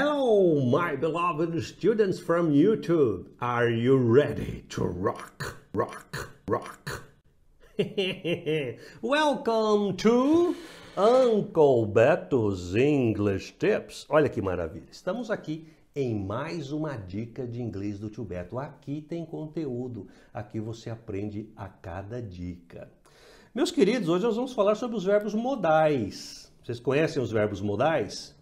Hello, my beloved students from YouTube. Are you ready to rock, rock, rock? Welcome to Uncle Beto's English Tips. Olha que maravilha. Estamos aqui em mais uma dica de inglês do tio Beto. Aqui tem conteúdo, aqui você aprende a cada dica. Meus queridos, hoje nós vamos falar sobre os verbos modais. Vocês conhecem os verbos modais?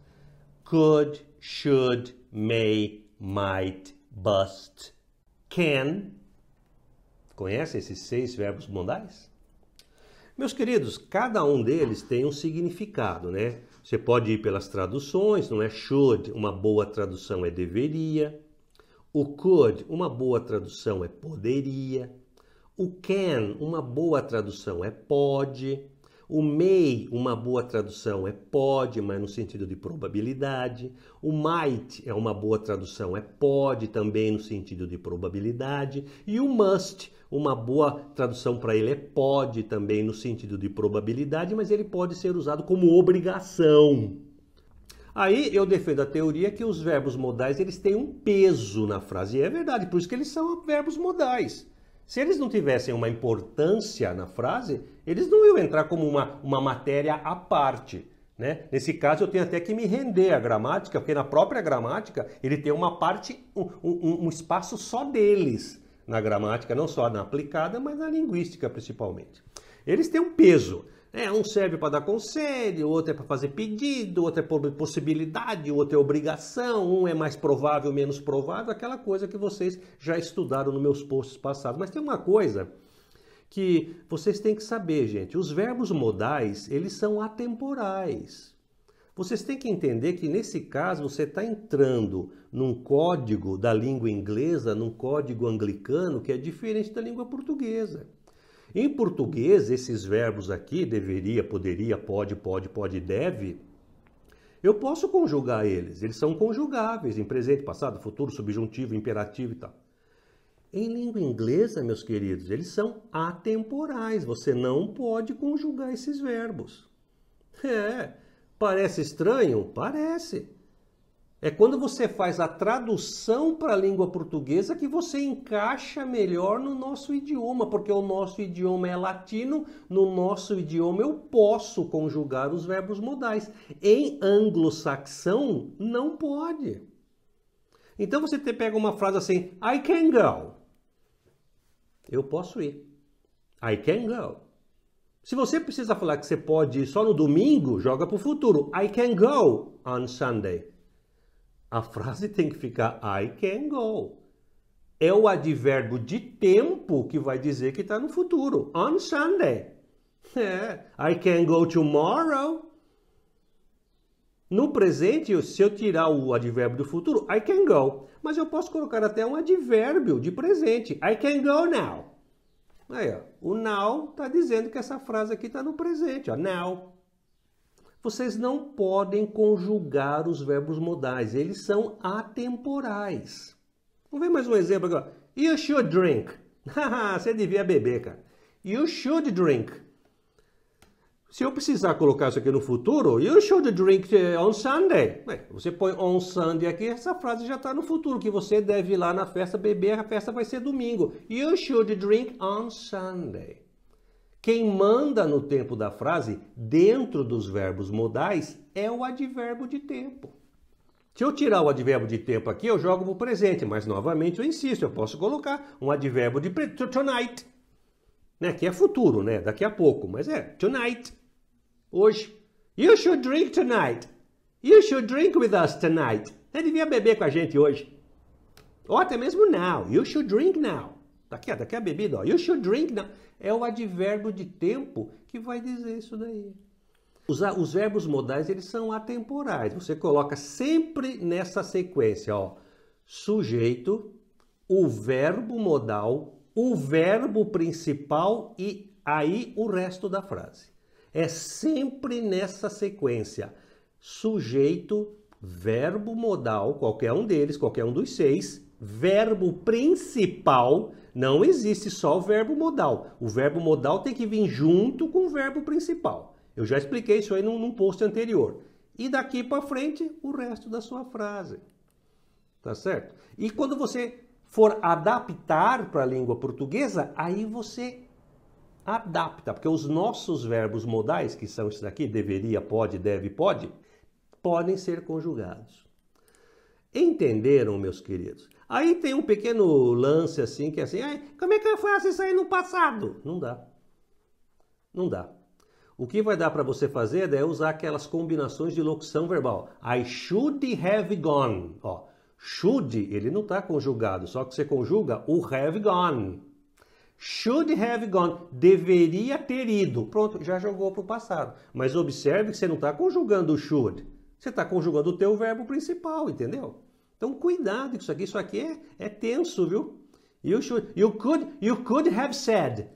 could, should, may, might, must, can. Conhece esses seis verbos modais? Meus queridos, cada um deles tem um significado, né? Você pode ir pelas traduções, não é? Should, uma boa tradução é deveria. O could, uma boa tradução é poderia. O can, uma boa tradução é pode. O may, uma boa tradução é pode, mas no sentido de probabilidade. O might é uma boa tradução, é pode também no sentido de probabilidade. E o must, uma boa tradução para ele é pode também no sentido de probabilidade, mas ele pode ser usado como obrigação. Aí eu defendo a teoria que os verbos modais eles têm um peso na frase. E é verdade, por isso que eles são verbos modais. Se eles não tivessem uma importância na frase, eles não iam entrar como uma, uma matéria à parte. Né? Nesse caso, eu tenho até que me render à gramática, porque na própria gramática ele tem uma parte, um, um, um espaço só deles na gramática, não só na aplicada, mas na linguística principalmente. Eles têm um peso. É, um serve para dar conselho, outro é para fazer pedido, outro é por possibilidade, outro é obrigação, um é mais provável, menos provável, aquela coisa que vocês já estudaram nos meus posts passados. Mas tem uma coisa que vocês têm que saber, gente. Os verbos modais, eles são atemporais. Vocês têm que entender que nesse caso você está entrando num código da língua inglesa, num código anglicano que é diferente da língua portuguesa. Em português, esses verbos aqui, deveria, poderia, pode, pode, pode, deve, eu posso conjugar eles. Eles são conjugáveis em presente, passado, futuro, subjuntivo, imperativo e tal. Em língua inglesa, meus queridos, eles são atemporais. Você não pode conjugar esses verbos. É. Parece estranho? Parece. É quando você faz a tradução para a língua portuguesa que você encaixa melhor no nosso idioma, porque o nosso idioma é latino, no nosso idioma eu posso conjugar os verbos modais. Em anglo-saxão, não pode. Então você pega uma frase assim: I can go. Eu posso ir. I can go. Se você precisa falar que você pode ir só no domingo, joga para o futuro. I can go on Sunday. A frase tem que ficar I can go. É o advérbio de tempo que vai dizer que está no futuro. On Sunday. É, I can go tomorrow. No presente, se eu tirar o advérbio do futuro, I can go. Mas eu posso colocar até um advérbio de presente. I can go now. Aí, ó. O now está dizendo que essa frase aqui está no presente. Ó. Now vocês não podem conjugar os verbos modais, eles são atemporais. Vamos ver mais um exemplo agora. You should drink. Você devia beber, cara. You should drink. Se eu precisar colocar isso aqui no futuro, you should drink eh, on Sunday. Você põe on Sunday aqui, essa frase já está no futuro, que você deve ir lá na festa beber, a festa vai ser domingo. You should drink on Sunday. Quem manda no tempo da frase, dentro dos verbos modais, é o advérbio de tempo. Se eu tirar o advérbio de tempo aqui, eu jogo para o presente, mas novamente eu insisto, eu posso colocar um advérbio de tonight, né? que é futuro, né? daqui a pouco, mas é tonight, hoje. You should drink tonight. You should drink with us tonight. Você devia beber com a gente hoje. Ou até mesmo now. You should drink now. Tá aqui, tá a bebida, ó. You should drink now. É o advérbio de tempo que vai dizer isso daí. Os, os verbos modais, eles são atemporais. Você coloca sempre nessa sequência, ó. Sujeito, o verbo modal, o verbo principal e aí o resto da frase. É sempre nessa sequência. Sujeito, verbo modal, qualquer um deles, qualquer um dos seis, verbo principal não existe só o verbo modal. O verbo modal tem que vir junto com o verbo principal. Eu já expliquei isso aí num, num post anterior. E daqui para frente, o resto da sua frase. Tá certo? E quando você for adaptar para a língua portuguesa, aí você adapta, porque os nossos verbos modais, que são esses daqui, deveria, pode, deve, pode, podem ser conjugados. Entenderam, meus queridos? Aí tem um pequeno lance assim, que é assim, como é que eu faço isso aí no passado? Não dá. Não dá. O que vai dar para você fazer é usar aquelas combinações de locução verbal. I should have gone. Ó, should, ele não está conjugado, só que você conjuga o have gone. Should have gone. Deveria ter ido. Pronto, já jogou para o passado. Mas observe que você não está conjugando o should. Você está conjugando o teu verbo principal, entendeu? Então cuidado com isso aqui, isso aqui é, é tenso, viu? You should, you could, you could have said.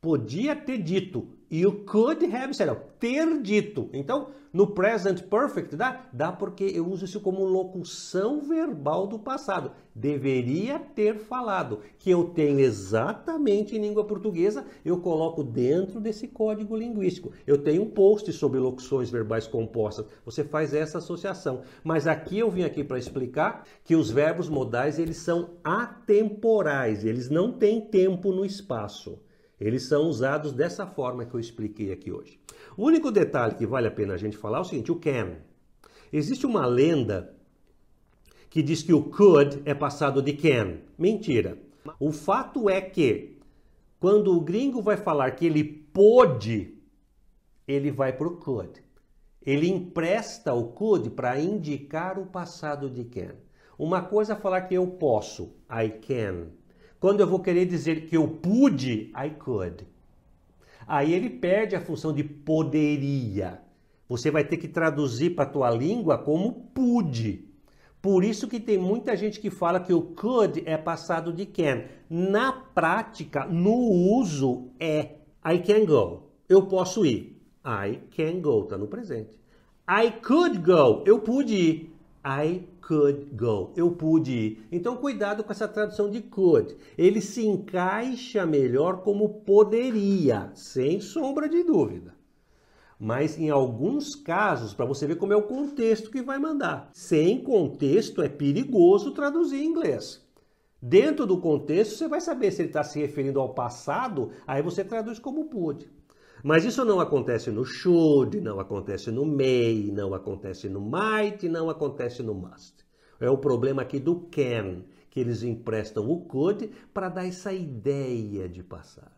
Podia ter dito. You could have said, ter dito. Então, no present perfect dá? Dá porque eu uso isso como locução verbal do passado. Deveria ter falado, que eu tenho exatamente em língua portuguesa, eu coloco dentro desse código linguístico. Eu tenho um post sobre locuções verbais compostas. Você faz essa associação. Mas aqui eu vim aqui para explicar que os verbos modais, eles são atemporais, eles não têm tempo no espaço. Eles são usados dessa forma que eu expliquei aqui hoje. O único detalhe que vale a pena a gente falar é o seguinte: o can. Existe uma lenda que diz que o could é passado de can. Mentira. O fato é que quando o gringo vai falar que ele pôde, ele vai para o could. Ele empresta o could para indicar o passado de can. Uma coisa é falar que eu posso, I can. Quando eu vou querer dizer que eu pude, I could. Aí ele perde a função de poderia. Você vai ter que traduzir para a tua língua como pude. Por isso que tem muita gente que fala que o could é passado de can. Na prática, no uso, é I can go. Eu posso ir. I can go, está no presente. I could go. Eu pude ir. I could go. Eu pude ir. Então, cuidado com essa tradução de could. Ele se encaixa melhor como poderia, sem sombra de dúvida. Mas em alguns casos, para você ver como é o contexto que vai mandar. Sem contexto é perigoso traduzir em inglês. Dentro do contexto, você vai saber se ele está se referindo ao passado, aí você traduz como pude. Mas isso não acontece no should, não acontece no may, não acontece no might, não acontece no must. É o problema aqui do can, que eles emprestam o could para dar essa ideia de passado.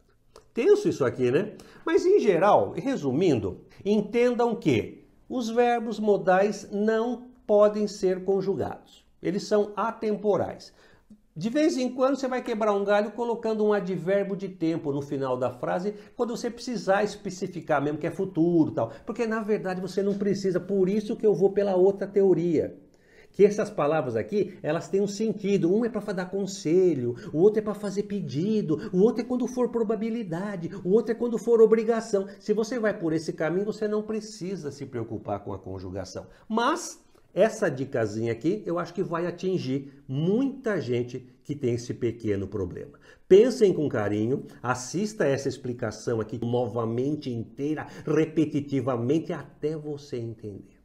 Tenso isso aqui, né? Mas em geral, resumindo, entendam que os verbos modais não podem ser conjugados. Eles são atemporais. De vez em quando você vai quebrar um galho colocando um advérbio de tempo no final da frase, quando você precisar especificar mesmo que é futuro, tal. Porque na verdade você não precisa, por isso que eu vou pela outra teoria que essas palavras aqui, elas têm um sentido. Um é para dar conselho, o outro é para fazer pedido, o outro é quando for probabilidade, o outro é quando for obrigação. Se você vai por esse caminho, você não precisa se preocupar com a conjugação. Mas essa dicasinha aqui eu acho que vai atingir muita gente que tem esse pequeno problema. Pensem com carinho, assista essa explicação aqui novamente inteira, repetitivamente, até você entender.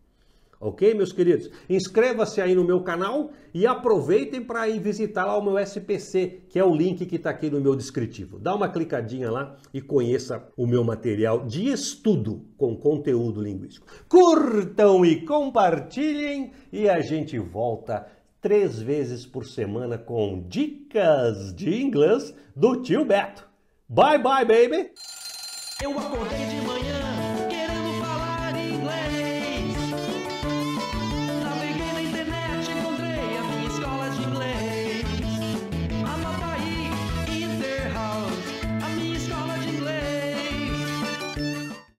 Ok, meus queridos? Inscreva-se aí no meu canal e aproveitem para ir visitar lá o meu SPC, que é o link que está aqui no meu descritivo. Dá uma clicadinha lá e conheça o meu material de estudo com conteúdo linguístico. Curtam e compartilhem e a gente volta três vezes por semana com dicas de inglês do tio Beto. Bye, bye, baby! Eu acordei de manhã